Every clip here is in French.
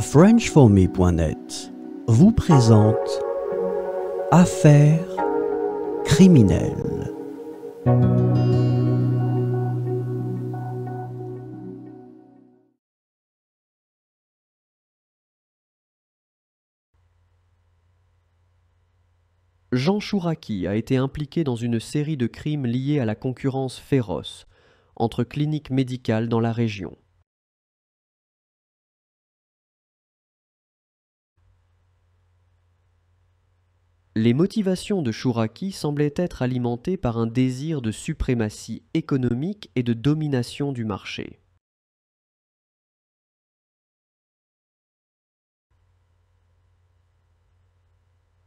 FrenchForMe.net vous présente Affaires criminelles. Jean Chouraki a été impliqué dans une série de crimes liés à la concurrence féroce entre cliniques médicales dans la région. Les motivations de Chouraki semblaient être alimentées par un désir de suprématie économique et de domination du marché.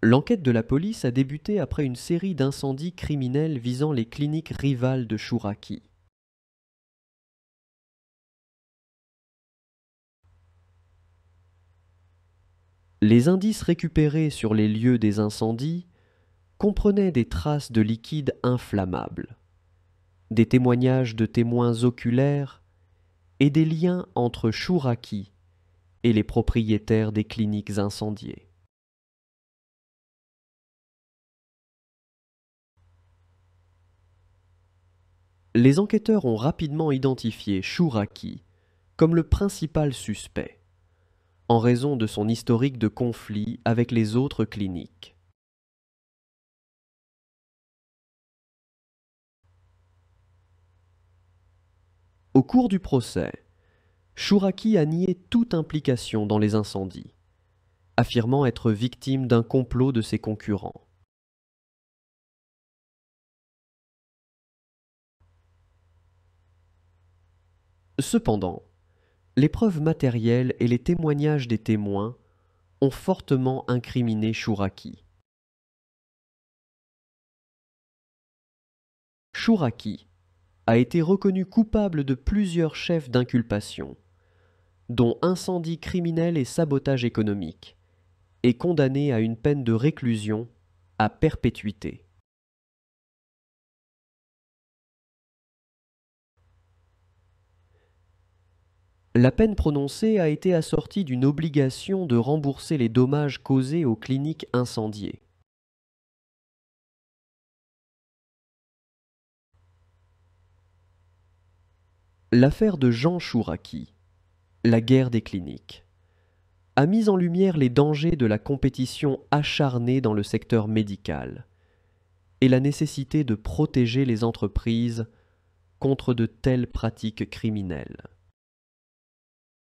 L'enquête de la police a débuté après une série d'incendies criminels visant les cliniques rivales de Chouraki. Les indices récupérés sur les lieux des incendies comprenaient des traces de liquide inflammables, des témoignages de témoins oculaires et des liens entre Chouraki et les propriétaires des cliniques incendiées. Les enquêteurs ont rapidement identifié Chouraki comme le principal suspect en raison de son historique de conflit avec les autres cliniques. Au cours du procès, Chouraki a nié toute implication dans les incendies, affirmant être victime d'un complot de ses concurrents. Cependant, les preuves matérielles et les témoignages des témoins ont fortement incriminé Chouraki. Chouraki a été reconnu coupable de plusieurs chefs d'inculpation, dont incendie criminel et sabotage économique, et condamné à une peine de réclusion à perpétuité. La peine prononcée a été assortie d'une obligation de rembourser les dommages causés aux cliniques incendiées. L'affaire de Jean Chouraki, la guerre des cliniques, a mis en lumière les dangers de la compétition acharnée dans le secteur médical et la nécessité de protéger les entreprises contre de telles pratiques criminelles.